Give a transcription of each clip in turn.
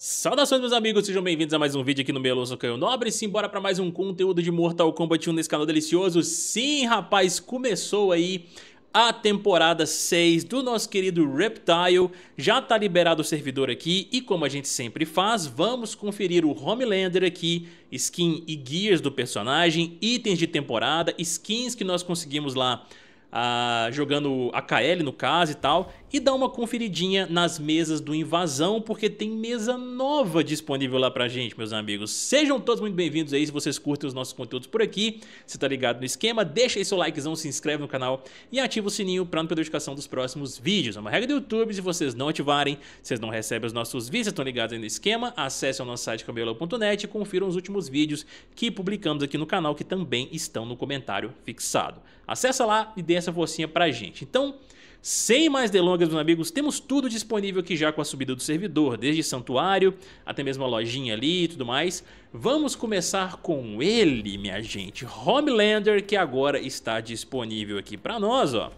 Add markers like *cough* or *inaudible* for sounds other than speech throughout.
Saudações meus amigos, sejam bem-vindos a mais um vídeo aqui no Meloso Canho Nobre Simbora para mais um conteúdo de Mortal Kombat 1 nesse canal delicioso Sim rapaz, começou aí a temporada 6 do nosso querido Reptile Já tá liberado o servidor aqui e como a gente sempre faz, vamos conferir o Homelander aqui Skin e gears do personagem, itens de temporada, skins que nós conseguimos lá ah, jogando a KL no caso e tal e dá uma conferidinha nas mesas do Invasão, porque tem mesa nova disponível lá pra gente, meus amigos. Sejam todos muito bem-vindos aí, se vocês curtem os nossos conteúdos por aqui, se tá ligado no esquema, deixa aí seu likezão, se inscreve no canal e ativa o sininho pra não perder a notificação dos próximos vídeos. É uma regra do YouTube, se vocês não ativarem, vocês não recebem os nossos vídeos, estão ligados aí no esquema, acessem o nosso site cabelão.net e confiram os últimos vídeos que publicamos aqui no canal, que também estão no comentário fixado. Acessa lá e dê essa forcinha pra gente. Então... Sem mais delongas, meus amigos, temos tudo disponível aqui já com a subida do servidor, desde santuário até mesmo a lojinha ali e tudo mais. Vamos começar com ele, minha gente, Homelander, que agora está disponível aqui para nós, ó.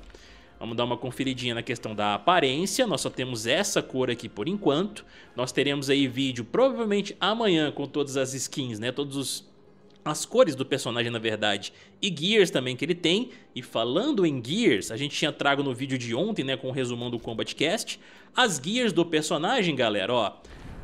Vamos dar uma conferidinha na questão da aparência, nós só temos essa cor aqui por enquanto. Nós teremos aí vídeo provavelmente amanhã com todas as skins, né, todos os as cores do personagem, na verdade, e Gears também que ele tem. E falando em Gears, a gente tinha trago no vídeo de ontem, né, com o resumão do Combat Cast, as Gears do personagem, galera, ó.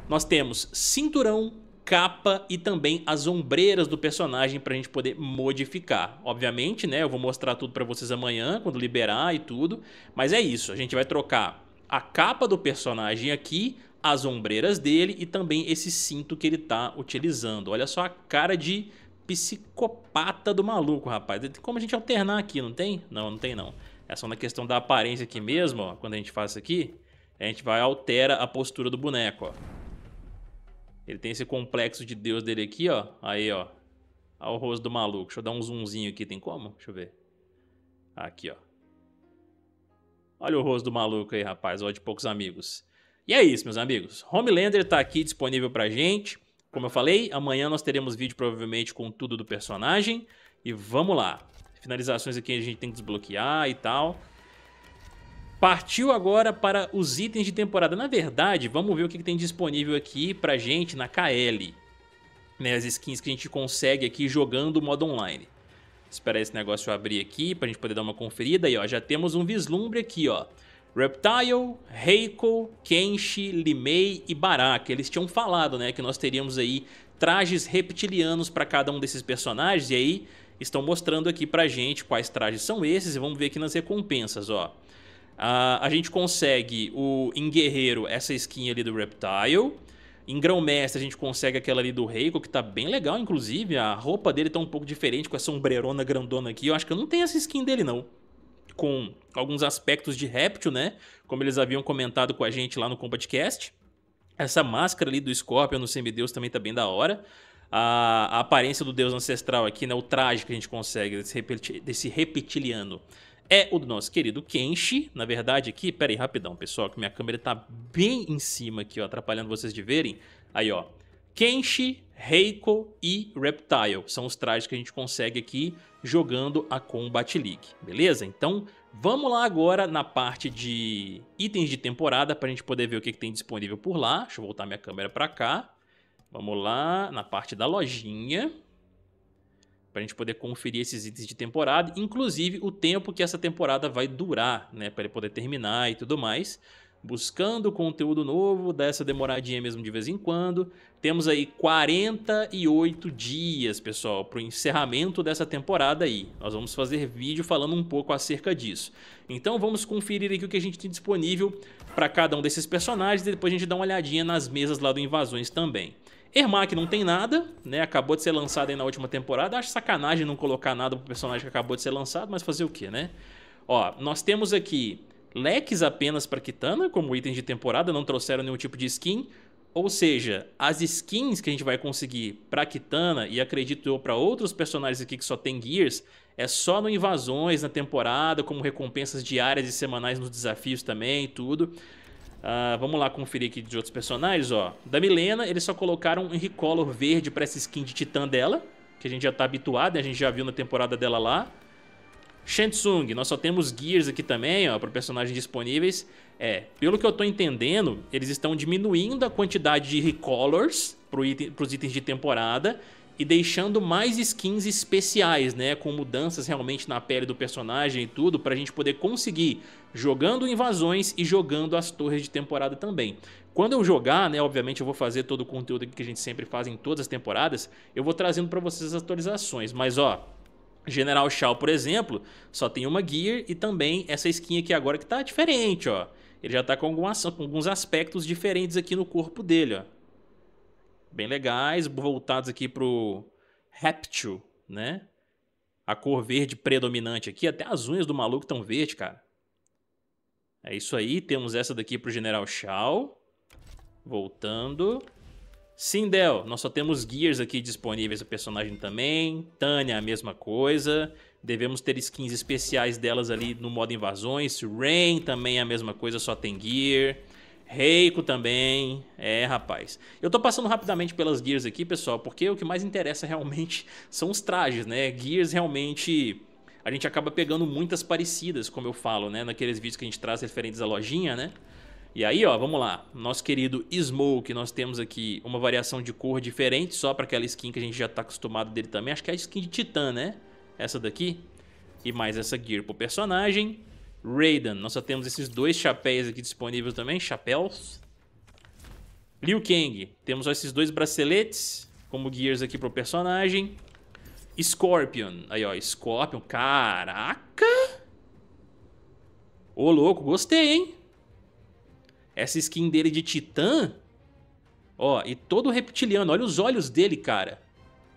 Nós temos cinturão, capa e também as ombreiras do personagem para a gente poder modificar. Obviamente, né, eu vou mostrar tudo para vocês amanhã, quando liberar e tudo, mas é isso, a gente vai trocar a capa do personagem aqui, as ombreiras dele e também esse cinto que ele tá utilizando. Olha só a cara de psicopata do maluco, rapaz. Tem como a gente alternar aqui, não tem? Não, não tem não. É só na questão da aparência aqui mesmo, ó. Quando a gente faz isso aqui, a gente vai altera a postura do boneco, ó. Ele tem esse complexo de deus dele aqui, ó. Aí, ó. Olha o rosto do maluco. Deixa eu dar um zoomzinho aqui, tem como? Deixa eu ver. Aqui, ó. Olha o rosto do maluco aí, rapaz. Ó, de poucos amigos. E é isso, meus amigos. Homelander tá aqui disponível pra gente. Como eu falei, amanhã nós teremos vídeo provavelmente com tudo do personagem. E vamos lá. Finalizações aqui a gente tem que desbloquear e tal. Partiu agora para os itens de temporada. Na verdade, vamos ver o que, tem disponível aqui pra gente na KL. Né, as skins que a gente consegue aqui jogando o modo online. Esperar esse negócio abrir aqui pra gente poder dar uma conferida. E ó, já temos um vislumbre aqui, ó. Reptile, Reiko, Kenshi, Limei e Baraka. Eles tinham falado, né, que nós teríamos aí trajes reptilianos para cada um desses personagens e aí estão mostrando aqui pra gente quais trajes são esses e vamos ver aqui nas recompensas, ó. a gente consegue o em guerreiro essa skin ali do Reptile. Em grão-mestre a gente consegue aquela ali do Reiko, que tá bem legal, inclusive. A roupa dele tá um pouco diferente, com essa sombrerona grandona aqui. Eu acho que eu não tenho essa skin dele, não com alguns aspectos de réptil, né? Como eles haviam comentado com a gente lá no Combatcast. Essa máscara ali do Scorpion no semideus também tá bem da hora. A, a aparência do deus ancestral aqui, né? O traje que a gente consegue desse, repeti desse reptiliano é o do nosso querido Kenshi. Na verdade, aqui, pera aí, rapidão, pessoal, que minha câmera tá bem em cima aqui, ó, atrapalhando vocês de verem. Aí, ó. Kenshi Reiko e Reptile. São os trajes que a gente consegue aqui jogando a Combat League, beleza? Então vamos lá agora na parte de itens de temporada para a gente poder ver o que, que tem disponível por lá. Deixa eu voltar minha câmera para cá. Vamos lá na parte da lojinha para a gente poder conferir esses itens de temporada, inclusive o tempo que essa temporada vai durar, né, para ele poder terminar e tudo mais buscando conteúdo novo, dessa demoradinha mesmo de vez em quando. Temos aí 48 dias, pessoal, para o encerramento dessa temporada aí. Nós vamos fazer vídeo falando um pouco acerca disso. Então vamos conferir aqui o que a gente tem disponível para cada um desses personagens e depois a gente dá uma olhadinha nas mesas lá do Invasões também. Ermac não tem nada, né? Acabou de ser lançado aí na última temporada. Acho sacanagem não colocar nada pro personagem que acabou de ser lançado, mas fazer o que, né? Ó, nós temos aqui leques apenas para Kitana, como item de temporada, não trouxeram nenhum tipo de skin. Ou seja, as skins que a gente vai conseguir para Kitana e acredito eu para outros personagens aqui que só tem Gears, é só no invasões na temporada, como recompensas diárias e semanais nos desafios também e tudo. Uh, vamos lá conferir aqui de outros personagens, ó. Da Milena, eles só colocaram um Recolor verde para essa skin de Titã dela, que a gente já tá habituado, né? a gente já viu na temporada dela lá. Shansung, nós só temos Gears aqui também, ó, para personagens disponíveis. É, pelo que eu tô entendendo, eles estão diminuindo a quantidade de recolors pro item, pros itens de temporada e deixando mais skins especiais, né, com mudanças realmente na pele do personagem e tudo, pra gente poder conseguir jogando invasões e jogando as torres de temporada também. Quando eu jogar, né, obviamente eu vou fazer todo o conteúdo que a gente sempre faz em todas as temporadas, eu vou trazendo pra vocês as atualizações, mas ó, General Shaw, por exemplo, só tem uma gear e também essa skin aqui agora que tá diferente, ó. Ele já tá com, algumas, com alguns aspectos diferentes aqui no corpo dele, ó. Bem legais, voltados aqui pro reptil, né? A cor verde predominante aqui, até as unhas do maluco estão verde, cara. É isso aí, temos essa daqui pro General Shaw. Voltando. Sindel, nós só temos gears aqui disponíveis o personagem também. Tânia, a mesma coisa. Devemos ter skins especiais delas ali no modo invasões. Rain também é a mesma coisa, só tem gear. Reiko também, é rapaz. Eu tô passando rapidamente pelas gears aqui, pessoal, porque o que mais interessa *laughs* realmente são os trajes, né? Gears realmente a gente acaba pegando muitas parecidas, como eu falo, né? Naqueles vídeos que a gente traz referentes à lojinha, né? E aí, ó, vamos lá. Nosso querido Smoke, nós temos aqui uma variação de cor diferente, só para aquela skin que a gente já tá acostumado dele também. Acho que é a skin de Titã, né? Essa daqui. E mais essa gear pro personagem. Raiden, nós só temos esses dois chapéus aqui disponíveis também, chapéus. Liu Kang, temos esses dois braceletes como gears aqui pro personagem. Scorpion, aí ó, Scorpion, caraca! Ô louco, gostei, hein? Essa skin dele de titã. Ó, e todo reptiliano. Olha os olhos dele, cara.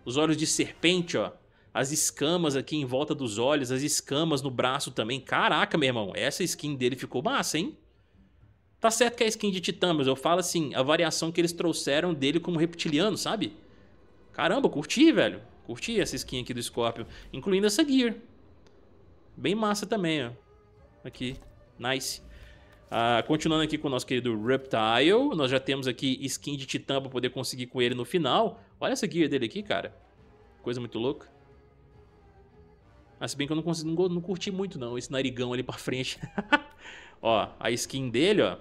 Os olhos de serpente, ó. As escamas aqui em volta dos olhos, as escamas no braço também. Caraca, meu irmão, essa skin dele ficou massa, hein? Tá certo que é skin de titã, mas eu falo assim, a variação que eles trouxeram dele como reptiliano, sabe? Caramba, curti, velho. Curti essa skin aqui do Scorpion, incluindo essa gear. Bem massa também, ó. Aqui, nice. Uh, continuando aqui com o nosso querido Reptile, nós já temos aqui skin de titã pra poder conseguir com ele no final. Olha essa guia dele aqui, cara. Coisa muito louca. Mas ah, se bem que eu não, consigo, não, não curti muito não, esse narigão ali pra frente. *laughs* ó, a skin dele, ó.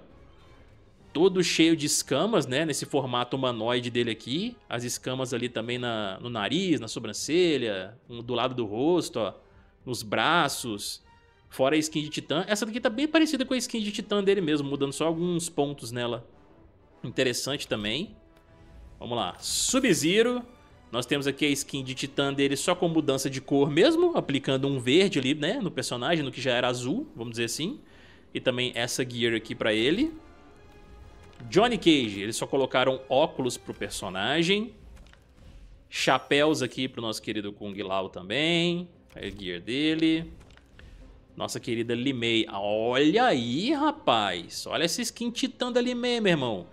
Todo cheio de escamas, né? Nesse formato humanoide dele aqui. As escamas ali também na, no nariz, na sobrancelha, do lado do rosto, ó. Nos braços. Fora a skin de titã, essa daqui tá bem parecida com a skin de titã dele mesmo, mudando só alguns pontos nela. Interessante também. Vamos lá, Sub-Zero. Nós temos aqui a skin de titã dele só com mudança de cor mesmo, aplicando um verde ali, né, no personagem, no que já era azul, vamos dizer assim. E também essa gear aqui pra ele. Johnny Cage, eles só colocaram óculos pro personagem. Chapéus aqui pro nosso querido Kung Lao também. A gear dele nossa querida Limei. Olha aí, rapaz. Olha essa skin titã da Limei, meu irmão.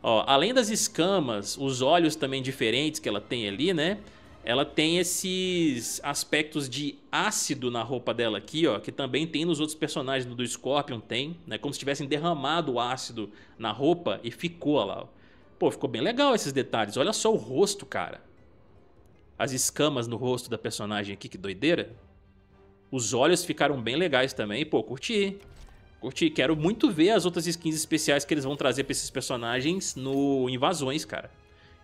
Ó, além das escamas, os olhos também diferentes que ela tem ali, né? Ela tem esses aspectos de ácido na roupa dela aqui, ó, que também tem nos outros personagens do Scorpion, tem, né? Como se tivessem derramado o ácido na roupa e ficou lá. Ó. Pô, ficou bem legal esses detalhes. Olha só o rosto, cara. As escamas no rosto da personagem aqui, que doideira. Os olhos ficaram bem legais também. Pô, curti. Curti. Quero muito ver as outras skins especiais que eles vão trazer pra esses personagens no Invasões, cara.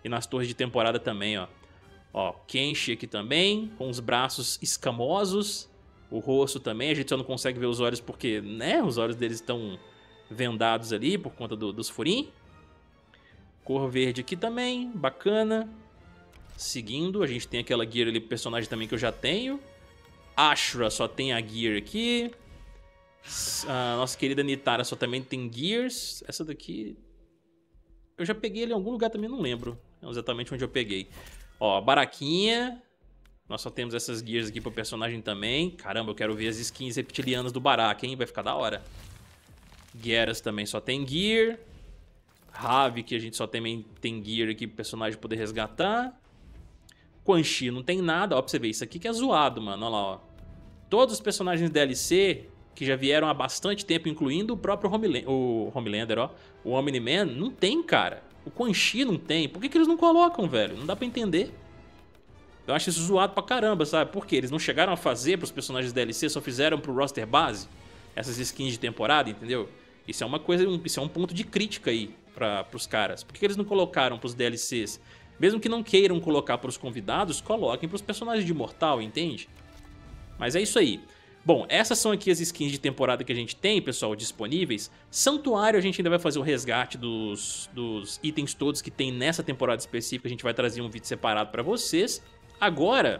E nas torres de temporada também, ó. Ó, Kenshi aqui também, com os braços escamosos. O rosto também, a gente só não consegue ver os olhos porque, né, os olhos deles estão vendados ali por conta do, dos furim. Cor verde aqui também, bacana. Seguindo, a gente tem aquela gear ali pro personagem também que eu já tenho. Ashra só tem a Gear aqui. A nossa querida Nitara só também tem Gears. Essa daqui... Eu já peguei ele em algum lugar também, não lembro é exatamente onde eu peguei. Ó, Baraquinha. Nós só temos essas Gears aqui pro personagem também. Caramba, eu quero ver as skins reptilianas do Baraka, hein? Vai ficar da hora. Geras também só tem Gear. Rave, que a gente só também tem Gear aqui pro personagem poder resgatar. Quan Chi não tem nada. Ó, pra você ver, isso aqui que é zoado, mano. Olha lá, ó. Todos os personagens DLC que já vieram há bastante tempo, incluindo o próprio o Homelander, ó. O Omni-Man, não tem, cara. O Quan Chi não tem. Por que, que eles não colocam, velho? Não dá pra entender. Eu acho isso zoado pra caramba, sabe? Por quê? Eles não chegaram a fazer pros personagens DLC, só fizeram pro roster base essas skins de temporada, entendeu? Isso é uma coisa, isso é um ponto de crítica aí pra, pros caras. Por que, que eles não colocaram pros DLCs mesmo que não queiram colocar para os convidados, coloquem para os personagens de Mortal, entende? Mas é isso aí. Bom, essas são aqui as skins de temporada que a gente tem, pessoal, disponíveis. Santuário a gente ainda vai fazer o resgate dos, dos itens todos que tem nessa temporada específica. A gente vai trazer um vídeo separado para vocês. Agora,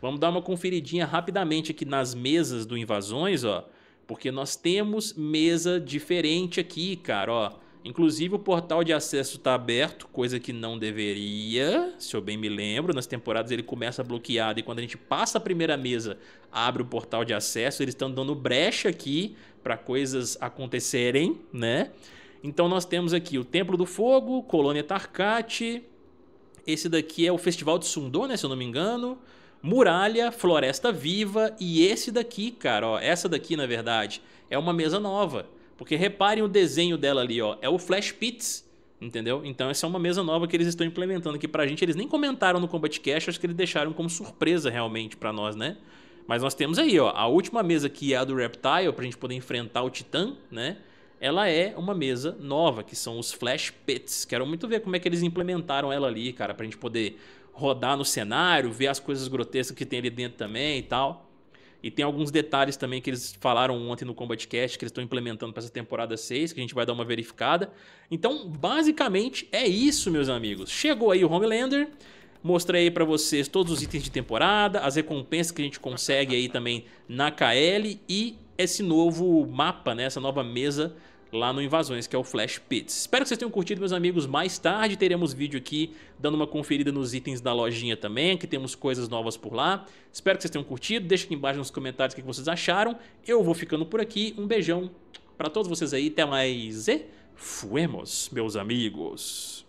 vamos dar uma conferidinha rapidamente aqui nas mesas do Invasões, ó. Porque nós temos mesa diferente aqui, cara, ó. Inclusive, o portal de acesso está aberto, coisa que não deveria, se eu bem me lembro. Nas temporadas ele começa bloqueado e quando a gente passa a primeira mesa, abre o portal de acesso. Eles estão dando brecha aqui para coisas acontecerem, né? Então nós temos aqui o Templo do Fogo, Colônia Tarkate. Esse daqui é o Festival de Sundô, né? Se eu não me engano. Muralha, Floresta Viva e esse daqui, cara, ó, essa daqui na verdade é uma mesa nova porque reparem o desenho dela ali, ó, é o Flash Pits, entendeu? Então essa é uma mesa nova que eles estão implementando aqui pra gente. Eles nem comentaram no Combat Cash, acho que eles deixaram como surpresa realmente pra nós, né? Mas nós temos aí, ó, a última mesa que é a do Reptile, pra gente poder enfrentar o Titã, né? Ela é uma mesa nova, que são os Flash Pits. Quero muito ver como é que eles implementaram ela ali, cara, pra gente poder rodar no cenário, ver as coisas grotescas que tem ali dentro também e tal. E tem alguns detalhes também que eles falaram ontem no Combat Cast, que eles estão implementando para essa temporada 6, que a gente vai dar uma verificada. Então, basicamente, é isso, meus amigos. Chegou aí o Homelander. Mostrei para vocês todos os itens de temporada, as recompensas que a gente consegue aí também na KL e esse novo mapa, né? essa nova mesa lá no Invasões, que é o Flash Pits. Espero que vocês tenham curtido, meus amigos. Mais tarde teremos vídeo aqui dando uma conferida nos itens da lojinha também, que temos coisas novas por lá. Espero que vocês tenham curtido. Deixa aqui embaixo nos comentários o que vocês acharam. Eu vou ficando por aqui. Um beijão para todos vocês aí. Até mais e fuemos, meus amigos.